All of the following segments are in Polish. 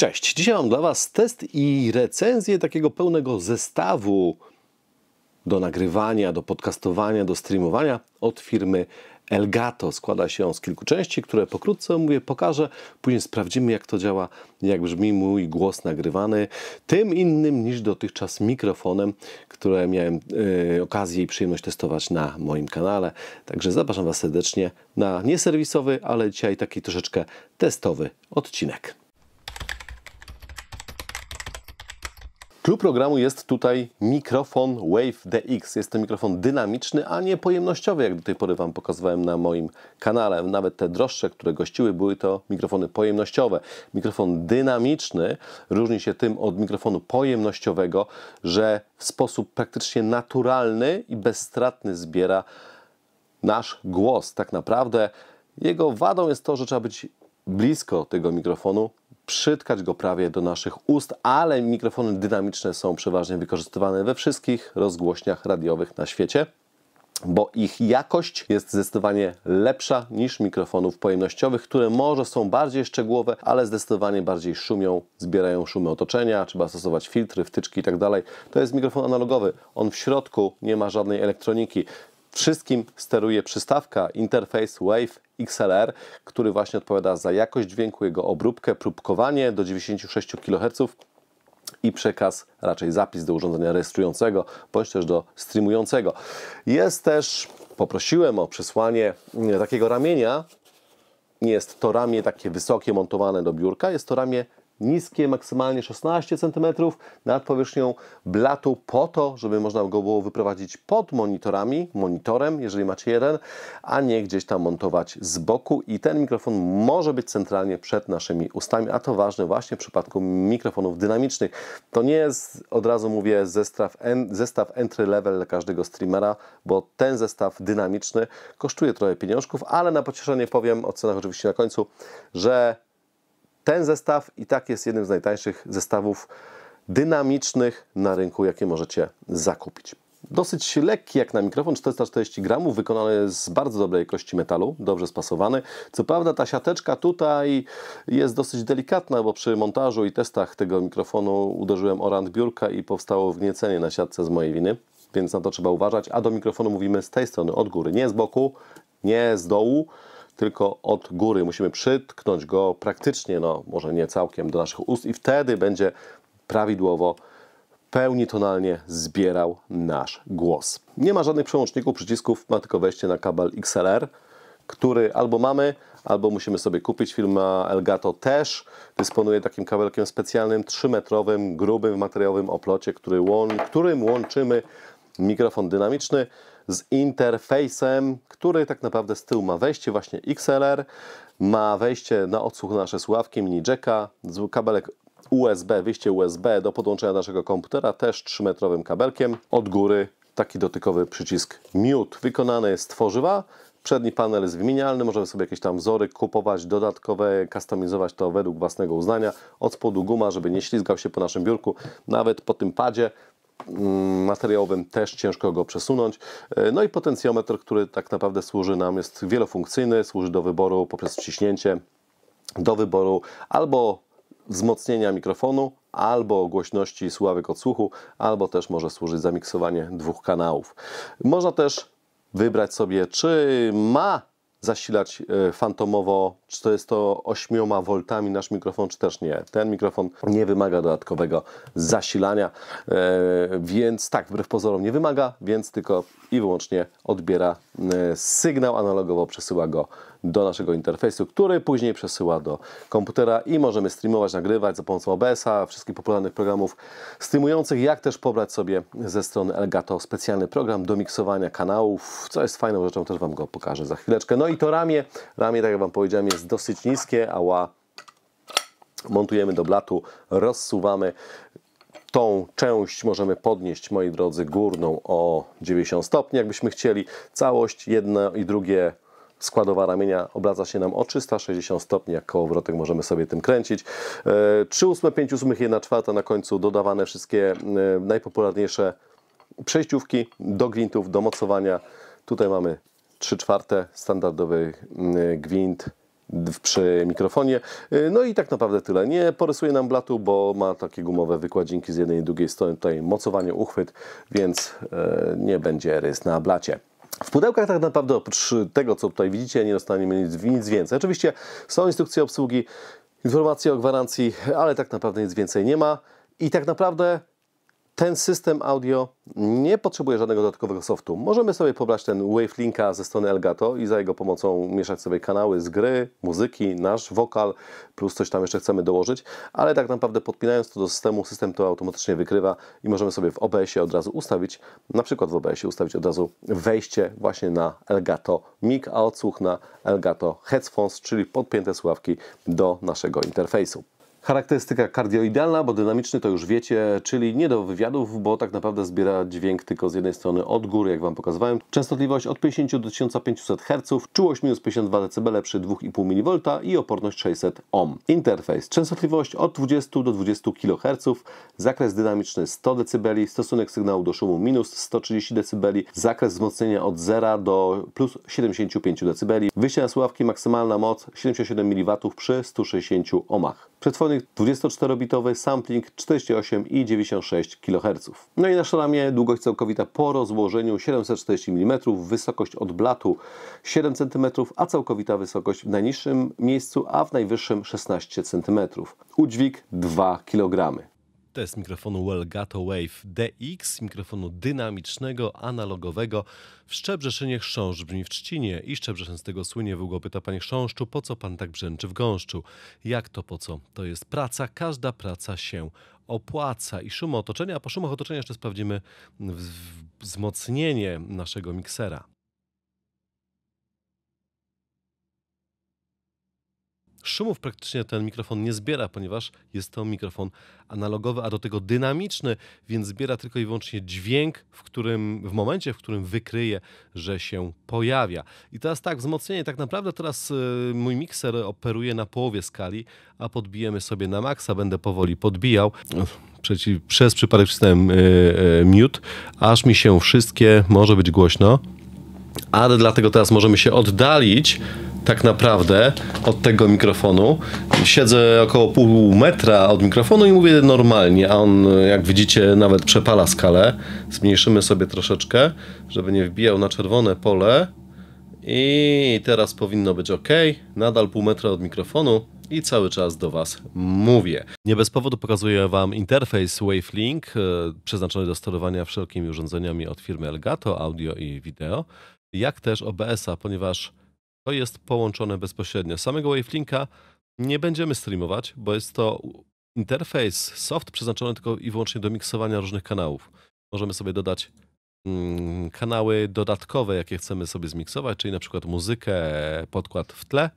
Cześć, dzisiaj mam dla Was test i recenzję takiego pełnego zestawu do nagrywania, do podcastowania, do streamowania od firmy Elgato. Składa się on z kilku części, które pokrótce mówię, pokażę. Później sprawdzimy, jak to działa, jak brzmi mój głos nagrywany tym innym niż dotychczas mikrofonem, które miałem e, okazję i przyjemność testować na moim kanale. Także zapraszam Was serdecznie na nieserwisowy, ale dzisiaj taki troszeczkę testowy odcinek. Klub programu jest tutaj mikrofon Wave DX. Jest to mikrofon dynamiczny, a nie pojemnościowy, jak do tej pory Wam pokazywałem na moim kanale. Nawet te droższe, które gościły, były to mikrofony pojemnościowe. Mikrofon dynamiczny różni się tym od mikrofonu pojemnościowego, że w sposób praktycznie naturalny i bezstratny zbiera nasz głos. Tak naprawdę jego wadą jest to, że trzeba być blisko tego mikrofonu, przytkać go prawie do naszych ust, ale mikrofony dynamiczne są przeważnie wykorzystywane we wszystkich rozgłośniach radiowych na świecie bo ich jakość jest zdecydowanie lepsza niż mikrofonów pojemnościowych, które może są bardziej szczegółowe, ale zdecydowanie bardziej szumią, zbierają szumy otoczenia, trzeba stosować filtry, wtyczki itd. Tak to jest mikrofon analogowy, on w środku nie ma żadnej elektroniki. Wszystkim steruje przystawka, interfejs, wave XLR, który właśnie odpowiada za jakość dźwięku, jego obróbkę, próbkowanie do 96 kHz i przekaz, raczej zapis do urządzenia rejestrującego bądź też do streamującego. Jest też, poprosiłem o przysłanie mm, takiego ramienia. Nie jest to ramię takie wysokie montowane do biurka, jest to ramię niskie, maksymalnie 16 cm nad powierzchnią blatu po to, żeby można go było wyprowadzić pod monitorami, monitorem, jeżeli macie jeden, a nie gdzieś tam montować z boku i ten mikrofon może być centralnie przed naszymi ustami, a to ważne właśnie w przypadku mikrofonów dynamicznych. To nie jest, od razu mówię, zestaw, en, zestaw entry level dla każdego streamera, bo ten zestaw dynamiczny kosztuje trochę pieniążków, ale na pocieszenie powiem, o cenach oczywiście na końcu, że ten zestaw i tak jest jednym z najtańszych zestawów dynamicznych na rynku, jakie możecie zakupić. Dosyć lekki jak na mikrofon, 440 gramów, wykonany z bardzo dobrej jakości metalu, dobrze spasowany. Co prawda ta siateczka tutaj jest dosyć delikatna, bo przy montażu i testach tego mikrofonu uderzyłem o rand biurka i powstało wgniecenie na siatce z mojej winy, więc na to trzeba uważać. A do mikrofonu mówimy z tej strony, od góry, nie z boku, nie z dołu tylko od góry. Musimy przytknąć go praktycznie, no może nie całkiem do naszych ust i wtedy będzie prawidłowo pełni tonalnie zbierał nasz głos. Nie ma żadnych przełączników, przycisków, ma tylko wejście na kabel XLR, który albo mamy, albo musimy sobie kupić. Firma Elgato też dysponuje takim kabelkiem specjalnym, 3-metrowym, grubym, w materiałowym oplocie, który łą którym łączymy mikrofon dynamiczny z interfejsem, który tak naprawdę z tyłu ma wejście właśnie XLR, ma wejście na odsłuch na nasze słuchawki mini jacka, kabelek USB, wyjście USB do podłączenia naszego komputera też 3-metrowym kabelkiem. Od góry taki dotykowy przycisk mute wykonany z tworzywa. Przedni panel jest wymienialny, możemy sobie jakieś tam wzory kupować, dodatkowe, kustomizować to według własnego uznania. Od spodu guma, żeby nie ślizgał się po naszym biurku, nawet po tym padzie materiałowym też ciężko go przesunąć. E, no i potencjometr, który tak naprawdę służy nam, jest wielofunkcyjny, służy do wyboru poprzez wciśnięcie, do wyboru albo wzmocnienia mikrofonu, albo głośności sławek odsłuchu, albo też może służyć za miksowanie dwóch kanałów. Można też wybrać sobie, czy ma zasilać e, fantomowo czy to to jest 8 V nasz mikrofon, czy też nie. Ten mikrofon nie wymaga dodatkowego zasilania, e, więc tak, wbrew pozorom nie wymaga, więc tylko i wyłącznie odbiera e, sygnał analogowo, przesyła go do naszego interfejsu, który później przesyła do komputera i możemy streamować, nagrywać za pomocą OBS-a, wszystkich popularnych programów streamujących, jak też pobrać sobie ze strony Elgato specjalny program do miksowania kanałów, co jest fajną rzeczą, też Wam go pokażę za chwileczkę. No i to ramię, ramię tak jak Wam powiedziałem jest dosyć niskie, a ła montujemy do blatu, rozsuwamy tą część możemy podnieść, moi drodzy, górną o 90 stopni, jakbyśmy chcieli. Całość jedno i drugie składowa ramienia obraca się nam o 360 stopni, jak kołowrotek możemy sobie tym kręcić. 3 e, ósme, 5 ósmych, 1 czwarta na końcu dodawane wszystkie e, najpopularniejsze przejściówki do gwintów, do mocowania. Tutaj mamy 3 czwarte, standardowy mm, gwint, przy mikrofonie. E, no i tak naprawdę tyle. Nie porysuje nam blatu, bo ma takie gumowe wykładzinki z jednej i drugiej strony. Tutaj mocowanie, uchwyt, więc nie będzie rys na blacie. W pudełkach tak naprawdę oprócz tego, co tutaj widzicie, nie dostaniemy nic, nic więcej. Oczywiście są instrukcje obsługi, informacje o gwarancji, ale tak naprawdę nic więcej nie ma. I tak naprawdę ten system audio nie potrzebuje żadnego dodatkowego softu. Możemy sobie pobrać ten Wavelinka ze strony Elgato i za jego pomocą mieszać sobie kanały z gry, muzyki, nasz wokal, plus coś tam jeszcze chcemy dołożyć, ale tak naprawdę podpinając to do systemu, system to automatycznie wykrywa i możemy sobie w OBS-ie od razu ustawić, na przykład w OBS-ie ustawić od razu wejście właśnie na Elgato mic, a odsłuch na Elgato headphones, czyli podpięte słuchawki do naszego interfejsu. Charakterystyka kardioidalna, bo dynamiczny to już wiecie, czyli nie do wywiadów, bo tak naprawdę zbiera dźwięk tylko z jednej strony od góry, jak Wam pokazywałem. Częstotliwość od 50 do 1500 Hz, czułość minus 52 dB przy 2,5 mV i oporność 600 Ohm. Interfejs. Częstotliwość od 20 do 20 kHz, zakres dynamiczny 100 dB, stosunek sygnału do szumu minus 130 dB, zakres wzmocnienia od 0 do plus 75 dB, wyjście na słuchawki maksymalna moc 77 mW przy 160 ohmach. Przetwornik 24-bitowy sampling 48,96 i 96 kHz. No i na szalamie długość całkowita po rozłożeniu 740 mm, wysokość od blatu 7 cm, a całkowita wysokość w najniższym miejscu, a w najwyższym 16 cm. Udźwig 2 kg test mikrofonu Wellgato Wave DX, mikrofonu dynamicznego, analogowego. W Szczebrzeszynie chrząszcz brzmi w Trzcinie i Szczebrzeszyn z tego słynie. Wyłgo pyta panie chrząszczu, po co pan tak brzęczy w gąszczu? Jak to po co? To jest praca, każda praca się opłaca i szumy otoczenia, a po szumach otoczenia jeszcze sprawdzimy wzmocnienie naszego miksera. szumów praktycznie ten mikrofon nie zbiera, ponieważ jest to mikrofon analogowy, a do tego dynamiczny, więc zbiera tylko i wyłącznie dźwięk, w którym w momencie, w którym wykryje, że się pojawia. I teraz tak, wzmocnienie, tak naprawdę teraz y, mój mikser operuje na połowie skali, a podbijemy sobie na maksa, będę powoli podbijał. Przeciw, przez przypadek wcisnąłem yy, mute, aż mi się wszystkie, może być głośno, ale dlatego teraz możemy się oddalić tak naprawdę od tego mikrofonu. Siedzę około pół metra od mikrofonu i mówię normalnie, a on jak widzicie nawet przepala skalę. Zmniejszymy sobie troszeczkę, żeby nie wbijał na czerwone pole. I teraz powinno być ok. Nadal pół metra od mikrofonu i cały czas do Was mówię. Nie bez powodu pokazuję Wam interfejs WaveLink e, przeznaczony do sterowania wszelkimi urządzeniami od firmy Elgato, audio i wideo, jak też OBS-a, ponieważ to jest połączone bezpośrednio. Samego Wavelinka nie będziemy streamować, bo jest to interfejs, soft przeznaczony tylko i wyłącznie do miksowania różnych kanałów. Możemy sobie dodać mm, kanały dodatkowe, jakie chcemy sobie zmiksować, czyli na przykład muzykę, podkład w tle,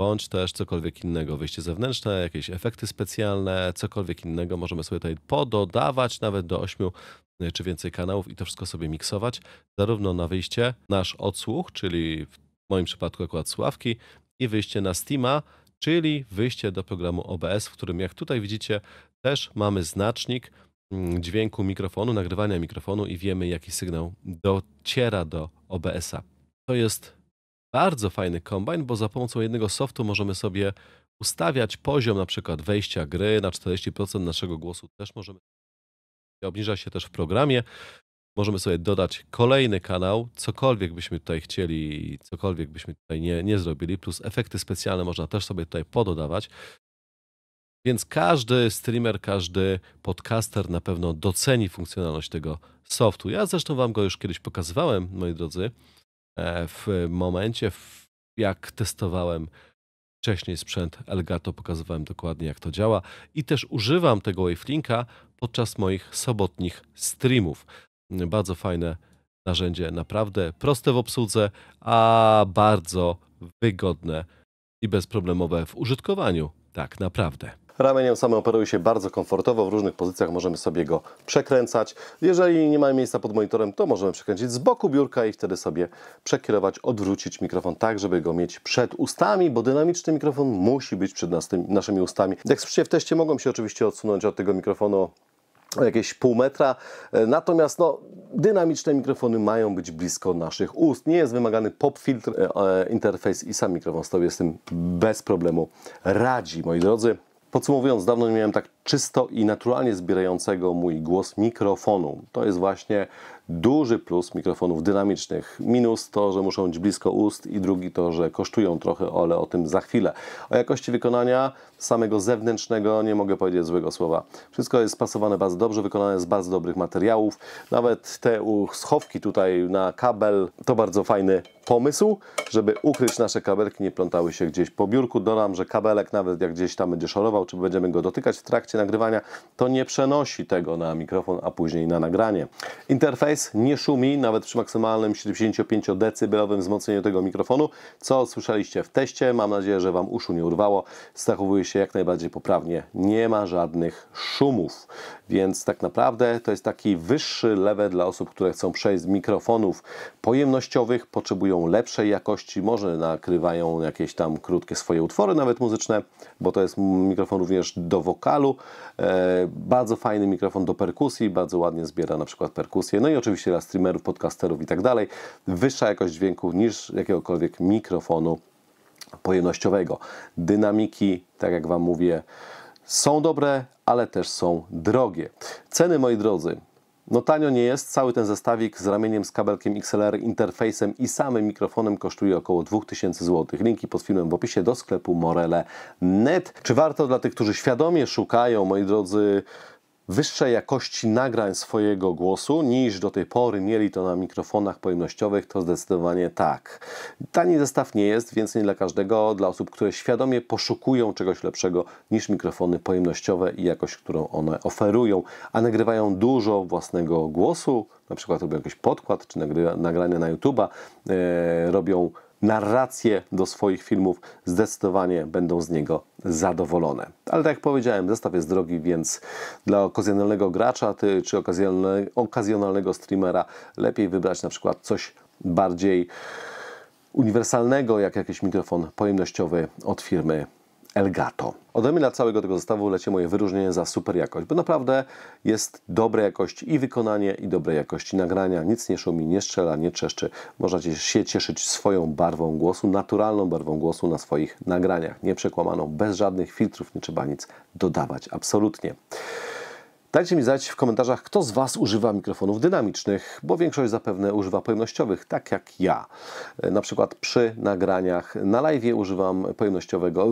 bądź też cokolwiek innego, wyjście zewnętrzne, jakieś efekty specjalne, cokolwiek innego. Możemy sobie tutaj pododawać nawet do ośmiu, y, czy więcej kanałów i to wszystko sobie miksować, zarówno na wyjście nasz odsłuch, czyli w moim przypadku akurat sławki i wyjście na Steama, czyli wyjście do programu OBS, w którym jak tutaj widzicie też mamy znacznik mm, dźwięku mikrofonu, nagrywania mikrofonu i wiemy jaki sygnał dociera do OBS-a. To jest bardzo fajny kombajn, bo za pomocą jednego softu możemy sobie ustawiać poziom na przykład wejścia gry na 40% naszego głosu też możemy obniża się też w programie. Możemy sobie dodać kolejny kanał, cokolwiek byśmy tutaj chcieli, cokolwiek byśmy tutaj nie, nie zrobili, plus efekty specjalne można też sobie tutaj pododawać. Więc każdy streamer, każdy podcaster na pewno doceni funkcjonalność tego softu. Ja zresztą wam go już kiedyś pokazywałem, moi drodzy, e, w momencie, jak testowałem wcześniej sprzęt Elgato, pokazywałem dokładnie jak to działa i też używam tego Wavelinka podczas moich sobotnich streamów. Bardzo fajne narzędzie, naprawdę proste w obsłudze, a bardzo wygodne i bezproblemowe w użytkowaniu, tak naprawdę. Ramieniem same operuje się bardzo komfortowo, w różnych pozycjach możemy sobie go przekręcać. Jeżeli nie ma miejsca pod monitorem, to możemy przekręcić z boku biurka i wtedy sobie przekierować, odwrócić mikrofon tak, żeby go mieć przed ustami, bo dynamiczny mikrofon musi być przed naszymi ustami. Jak słyszycie w teście mogą się oczywiście odsunąć od tego mikrofonu jakieś pół metra. E, natomiast no, dynamiczne mikrofony mają być blisko naszych ust. Nie jest wymagany pop filtr, e, e, interfejs i sam mikrofon sobie z tym bez problemu radzi, moi drodzy. Podsumowując, dawno nie miałem tak czysto i naturalnie zbierającego mój głos mikrofonu. To jest właśnie Duży plus mikrofonów dynamicznych. Minus to, że muszą być blisko ust i drugi to, że kosztują trochę, ale o tym za chwilę. O jakości wykonania samego zewnętrznego nie mogę powiedzieć złego słowa. Wszystko jest spasowane bardzo dobrze, wykonane z bardzo dobrych materiałów. Nawet te schowki tutaj na kabel to bardzo fajny pomysł, żeby ukryć nasze kabelki, nie plątały się gdzieś po biurku. Dodam, że kabelek nawet jak gdzieś tam będzie szorował, czy będziemy go dotykać w trakcie nagrywania, to nie przenosi tego na mikrofon, a później na nagranie. Interfejs nie szumi nawet przy maksymalnym 75-decybelowym wzmocnieniu tego mikrofonu, co słyszeliście w teście. Mam nadzieję, że Wam uszu nie urwało. Zachowuje się jak najbardziej poprawnie. Nie ma żadnych szumów, więc tak naprawdę to jest taki wyższy level dla osób, które chcą przejść z mikrofonów pojemnościowych, potrzebują lepszej jakości, może nakrywają jakieś tam krótkie swoje utwory, nawet muzyczne, bo to jest mikrofon również do wokalu. E, bardzo fajny mikrofon do perkusji, bardzo ładnie zbiera na przykład perkusję. No i oczywiście oczywiście dla streamerów, podcasterów i tak dalej, wyższa jakość dźwięku niż jakiegokolwiek mikrofonu pojemnościowego. Dynamiki, tak jak Wam mówię, są dobre, ale też są drogie. Ceny, moi drodzy, no tanio nie jest. Cały ten zestawik z ramieniem, z kabelkiem XLR, interfejsem i samym mikrofonem kosztuje około 2000 zł. Linki pod filmem w opisie do sklepu morele.net. Czy warto dla tych, którzy świadomie szukają, moi drodzy, wyższej jakości nagrań swojego głosu niż do tej pory mieli to na mikrofonach pojemnościowych, to zdecydowanie tak. Tani zestaw nie jest, więc nie dla każdego, dla osób, które świadomie poszukują czegoś lepszego niż mikrofony pojemnościowe i jakość, którą one oferują, a nagrywają dużo własnego głosu, na przykład robią jakiś podkład czy nagrania na YouTube'a, e, robią narracje do swoich filmów, zdecydowanie będą z niego zadowolone. Ale tak jak powiedziałem, zestaw jest drogi, więc dla okazjonalnego gracza ty, czy okazjonalnego streamera lepiej wybrać na przykład coś bardziej uniwersalnego, jak jakiś mikrofon pojemnościowy od firmy Elgato. Ode mnie dla całego tego zestawu lecie moje wyróżnienie za super jakość, bo naprawdę jest dobrej jakości i wykonanie, i dobrej jakości nagrania. Nic nie szumi, nie strzela, nie czeszczy. Możecie się cieszyć swoją barwą głosu, naturalną barwą głosu na swoich nagraniach, Nieprzekłamaną, bez żadnych filtrów, nie trzeba nic dodawać, absolutnie. Dajcie mi znać w komentarzach, kto z Was używa mikrofonów dynamicznych, bo większość zapewne używa pojemnościowych, tak jak ja. E, na przykład przy nagraniach na live używam pojemnościowego,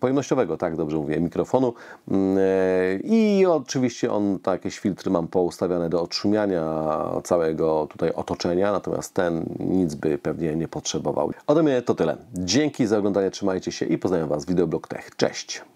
pojemnościowego, tak dobrze mówię, mikrofonu mm, e, i oczywiście on, takie filtry mam poustawiane do odszumiania całego tutaj otoczenia, natomiast ten nic by pewnie nie potrzebował. Ode mnie to tyle. Dzięki za oglądanie, trzymajcie się i poznaję Was w Wideoblog Tech. Cześć!